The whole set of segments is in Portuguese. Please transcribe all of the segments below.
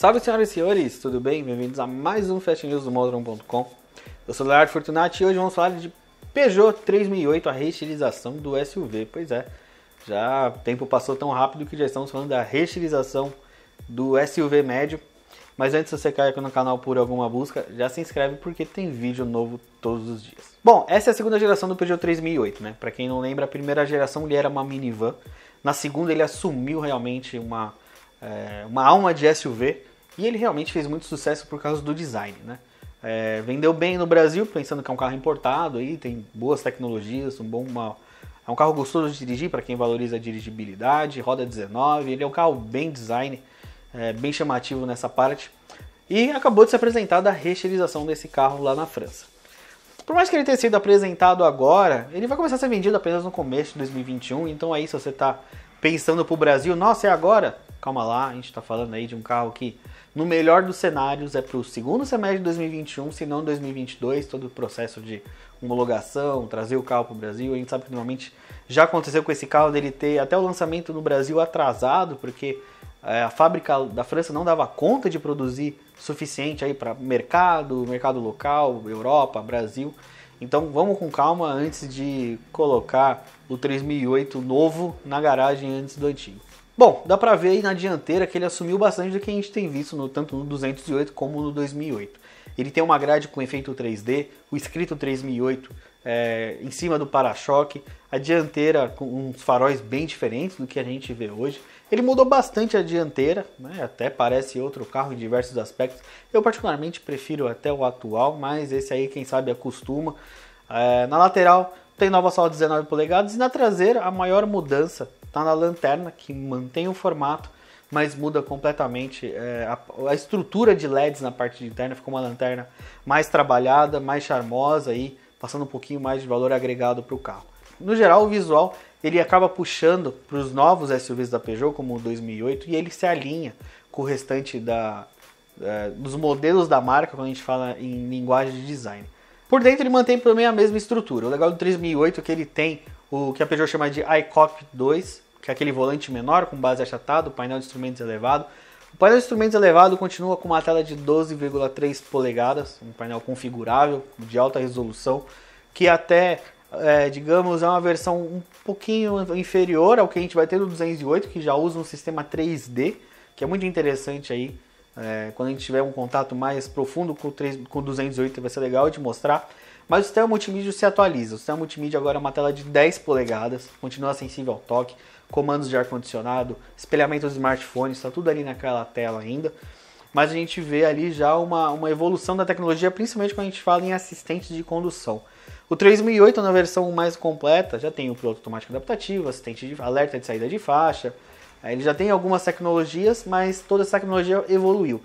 Salve, senhoras e senhores, tudo bem? Bem-vindos a mais um Fast News do Modron.com. Eu sou o Leonardo Fortunati e hoje vamos falar de Peugeot 3008, a reestilização do SUV. Pois é, já o tempo passou tão rápido que já estamos falando da reestilização do SUV médio. Mas antes, se você cair aqui no canal por alguma busca, já se inscreve porque tem vídeo novo todos os dias. Bom, essa é a segunda geração do Peugeot 3008, né? Para quem não lembra, a primeira geração ele era uma minivan. Na segunda ele assumiu realmente uma, é, uma alma de SUV. E ele realmente fez muito sucesso por causa do design, né? É, vendeu bem no Brasil, pensando que é um carro importado, aí tem boas tecnologias, um bom uma, é um carro gostoso de dirigir para quem valoriza a dirigibilidade, roda 19, ele é um carro bem design, é, bem chamativo nessa parte. E acabou de ser apresentada a reestilização desse carro lá na França. Por mais que ele tenha sido apresentado agora, ele vai começar a ser vendido apenas no começo de 2021. Então aí, se você está pensando para o Brasil, nossa, é agora? calma lá, a gente está falando aí de um carro que, no melhor dos cenários, é para o segundo semestre de 2021, se não 2022, todo o processo de homologação, trazer o carro para o Brasil. A gente sabe que normalmente já aconteceu com esse carro dele ter até o lançamento no Brasil atrasado, porque é, a fábrica da França não dava conta de produzir suficiente aí para mercado, mercado local, Europa, Brasil. Então vamos com calma antes de colocar o 3008 novo na garagem antes do antigo. Bom, dá pra ver aí na dianteira que ele assumiu bastante do que a gente tem visto no, tanto no 208 como no 2008. Ele tem uma grade com efeito 3D, o escrito 3008 é, em cima do para-choque, a dianteira com uns faróis bem diferentes do que a gente vê hoje. Ele mudou bastante a dianteira, né? até parece outro carro em diversos aspectos. Eu particularmente prefiro até o atual, mas esse aí quem sabe acostuma. É, na lateral tem nova sala 19 polegadas e na traseira a maior mudança está na lanterna, que mantém o formato, mas muda completamente é, a, a, estrutura de LEDs na parte interna, ficou uma lanterna mais trabalhada, mais charmosa e passando um pouquinho mais de valor agregado para o carro. No geral, o visual ele acaba puxando para os novos SUVs da Peugeot, como o 2008, e ele se alinha com o restante da, é, dos modelos da marca quando a gente fala em linguagem de design. Por dentro ele mantém também a mesma estrutura. O legal do 3008 é que ele tem o que a Peugeot chama de iCop 2, que é aquele volante menor com base achatada, painel de instrumentos elevado. O painel de instrumentos elevado continua com uma tela de 12,3 polegadas, um painel configurável de alta resolução, que até, é, digamos, é uma versão um pouquinho inferior ao que a gente vai ter do 208, que já usa um sistema 3D, que é muito interessante aí. É, quando a gente tiver um contato mais profundo com o 3, com o 208, vai ser legal de mostrar. Mas o sistema multimídia se atualiza. O sistema multimídia agora é uma tela de 10 polegadas, continua sensível ao toque, comandos de ar-condicionado, espelhamento dos smartphones, está tudo ali naquela tela ainda. Mas a gente vê ali já uma, uma evolução da tecnologia, principalmente quando a gente fala em assistentes de condução. O 3008, na versão mais completa, já tem o piloto automático adaptativo, assistente de alerta de saída de faixa. Ele já tem algumas tecnologias, mas toda essa tecnologia evoluiu.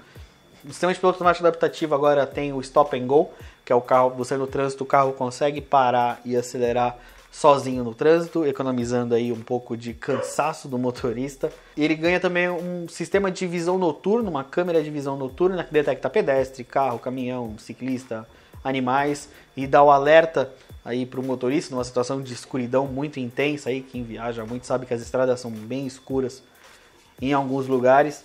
O sistema de piloto automático adaptativo agora tem o stop and go, que é o carro, você no trânsito, o carro consegue parar e acelerar sozinho no trânsito, economizando aí um pouco de cansaço do motorista. Ele ganha também um sistema de visão noturna, uma câmera de visão noturna que detecta pedestre, carro, caminhão, ciclista, animais e dá o alerta aí para o motorista numa situação de escuridão muito intensa aí quem viaja muito sabe que as estradas são bem escuras em alguns lugares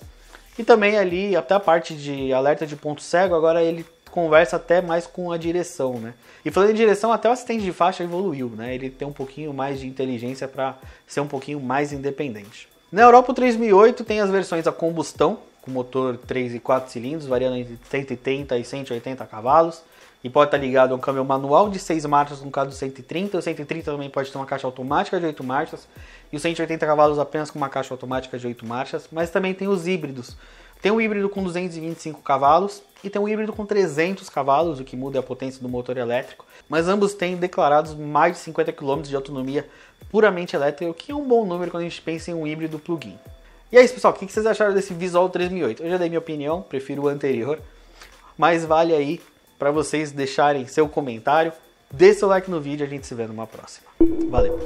e também ali, até a parte de alerta de ponto cego, agora ele conversa até mais com a direção, né? E falando em direção, até o assistente de faixa evoluiu, né? Ele tem um pouquinho mais de inteligência para ser um pouquinho mais independente. Na Europa, o 3008 tem as versões a combustão, com motor 3 e 4 cilindros, variando entre 180 e 180 cavalos e pode estar tá ligado a é um câmbio manual de 6 marchas, no caso do 130. O 130 também pode ter uma caixa automática de 8 marchas e o 180 cavalos apenas com uma caixa automática de 8 marchas, mas também tem os híbridos. Tem um híbrido com 225 cavalos e tem um híbrido com 300 cavalos, o que muda a potência do motor elétrico, mas ambos têm declarados mais de 50 km de autonomia puramente elétrica, o que é um bom número quando a gente pensa em um híbrido plug-in. E é isso, pessoal. O que vocês acharam desse Visual 3008? Eu já dei minha opinião, prefiro o anterior, mas vale aí para vocês deixarem seu comentário. Dê seu like no vídeo, a gente se vê numa próxima. Valeu!